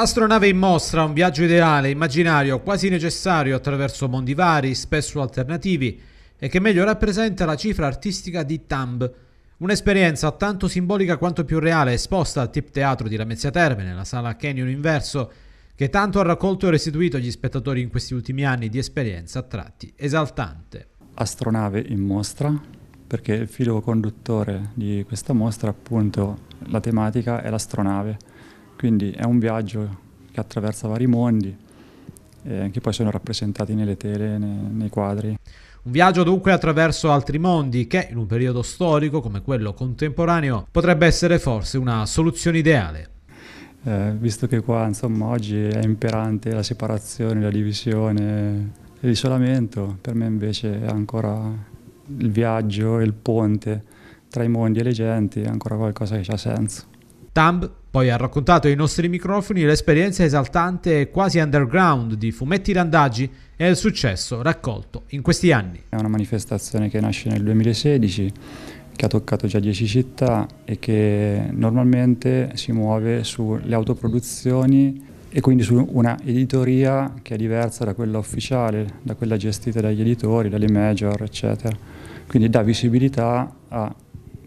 Astronave in mostra, un viaggio ideale, immaginario, quasi necessario attraverso mondi vari, spesso alternativi, e che meglio rappresenta la cifra artistica di Tamb, un'esperienza tanto simbolica quanto più reale esposta al Tip Teatro di Lamezia Terme, nella sala Canyon Inverso, che tanto ha raccolto e restituito agli spettatori in questi ultimi anni di esperienza a tratti esaltante. Astronave in mostra, perché il filo conduttore di questa mostra appunto la tematica è l'astronave quindi è un viaggio che attraversa vari mondi eh, che poi sono rappresentati nelle tele, nei, nei quadri. Un viaggio dunque attraverso altri mondi che, in un periodo storico come quello contemporaneo, potrebbe essere forse una soluzione ideale. Eh, visto che qua insomma, oggi è imperante la separazione, la divisione e l'isolamento, per me invece è ancora il viaggio e il ponte tra i mondi e le genti, è ancora qualcosa che ha senso. Tamb poi ha raccontato ai nostri microfoni l'esperienza esaltante e quasi underground di Fumetti Randaggi e il successo raccolto in questi anni. È una manifestazione che nasce nel 2016, che ha toccato già 10 città e che normalmente si muove sulle autoproduzioni e quindi su una editoria che è diversa da quella ufficiale, da quella gestita dagli editori, dalle major, eccetera. Quindi dà visibilità a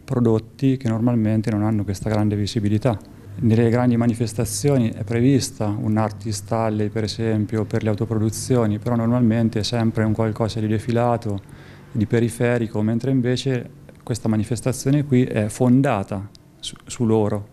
prodotti che normalmente non hanno questa grande visibilità. Nelle grandi manifestazioni è prevista un artist alley per esempio per le autoproduzioni, però normalmente è sempre un qualcosa di defilato, di periferico, mentre invece questa manifestazione qui è fondata su, su loro,